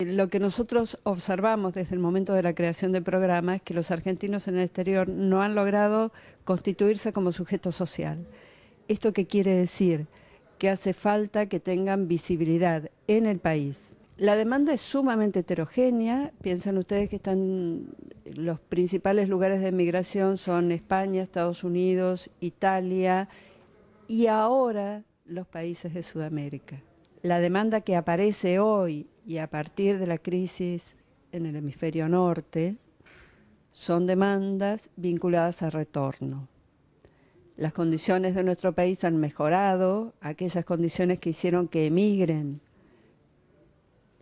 Lo que nosotros observamos desde el momento de la creación del programa es que los argentinos en el exterior no han logrado constituirse como sujeto social. ¿Esto qué quiere decir? Que hace falta que tengan visibilidad en el país. La demanda es sumamente heterogénea. Piensan ustedes que están los principales lugares de migración son España, Estados Unidos, Italia y ahora los países de Sudamérica. La demanda que aparece hoy y a partir de la crisis en el hemisferio norte, son demandas vinculadas al retorno. Las condiciones de nuestro país han mejorado, aquellas condiciones que hicieron que emigren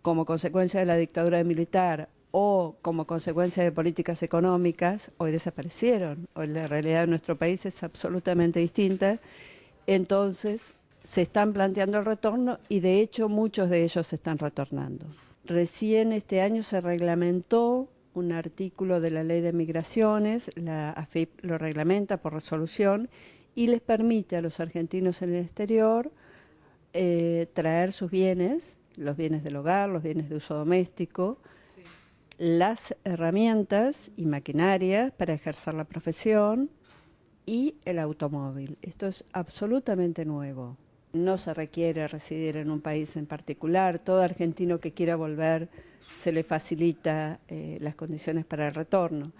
como consecuencia de la dictadura militar o como consecuencia de políticas económicas, hoy desaparecieron. Hoy la realidad de nuestro país es absolutamente distinta. Entonces, se están planteando el retorno y de hecho muchos de ellos se están retornando. Recién este año se reglamentó un artículo de la ley de migraciones, la AFIP lo reglamenta por resolución y les permite a los argentinos en el exterior eh, traer sus bienes, los bienes del hogar, los bienes de uso doméstico, las herramientas y maquinarias para ejercer la profesión y el automóvil. Esto es absolutamente nuevo no se requiere residir en un país en particular, todo argentino que quiera volver se le facilita eh, las condiciones para el retorno.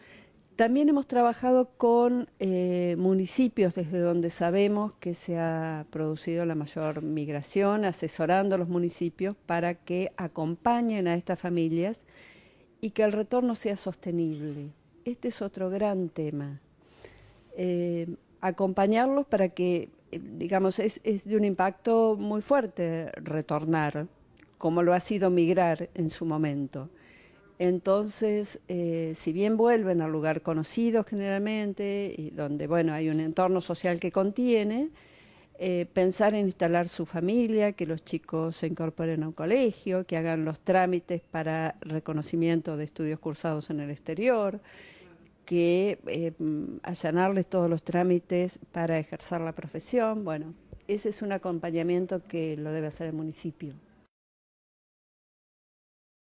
También hemos trabajado con eh, municipios desde donde sabemos que se ha producido la mayor migración, asesorando a los municipios para que acompañen a estas familias y que el retorno sea sostenible. Este es otro gran tema. Eh, acompañarlos para que digamos, es, es de un impacto muy fuerte retornar, como lo ha sido migrar en su momento. Entonces, eh, si bien vuelven al lugar conocido generalmente, y donde bueno hay un entorno social que contiene, eh, pensar en instalar su familia, que los chicos se incorporen a un colegio, que hagan los trámites para reconocimiento de estudios cursados en el exterior, que eh, mm, allanarles todos los trámites para ejercer la profesión. Bueno, ese es un acompañamiento que lo debe hacer el municipio.